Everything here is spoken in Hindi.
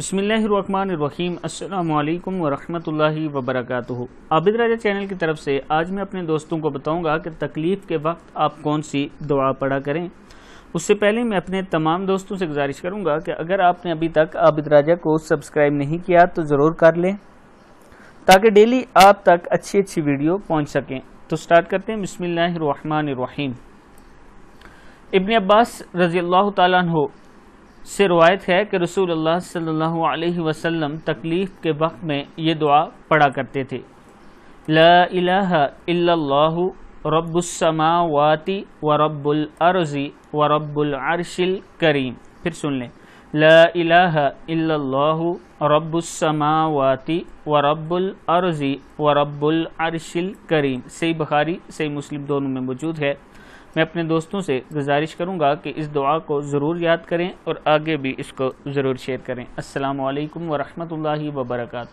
बसमिलीम अल्लाम वरहमतुल्लाहि वबरकातुहू आबिद राजा चैनल की तरफ से आज मैं अपने दोस्तों को बताऊंगा कि तकलीफ़ के वक्त आप कौन सी दुआ पढ़ा करें उससे पहले मैं अपने तमाम दोस्तों से गुजारिश करूंगा कि अगर आपने अभी तक आबिद राजा को सब्सक्राइब नहीं किया तो ज़रूर कर लें ताकि डेली आप तक अच्छी अच्छी वीडियो पहुँच सकें तो स्टार्ट करते हैं बसमिल्लर इबन अब्बास रज़ी अल्लाह तु से रवायत है कि रसूल अल्लाह सल्लल्लाहु अलैहि वसल्लम तकलीफ़ के वक्त में ये दुआ पढ़ा करते थे ला इलाहा इल्लल्लाहु रब्बुस्समावाति व रब्बुल अर्ज़ी व रब्बुल अर्शिल करीम फिर सुन लें لا إله إلا الله رب السماوات ورب الأرض ورب العرش الكريم सही बुखारी सही मुस्लिम दोनों में मौजूद है मैं अपने दोस्तों से गुजारिश करूंगा कि इस दुआ को ज़रूर याद करें और आगे भी इसको ज़रूर शेयर करें अस्सलाम वालेकुम वरहमतुल्लाहि वबरकू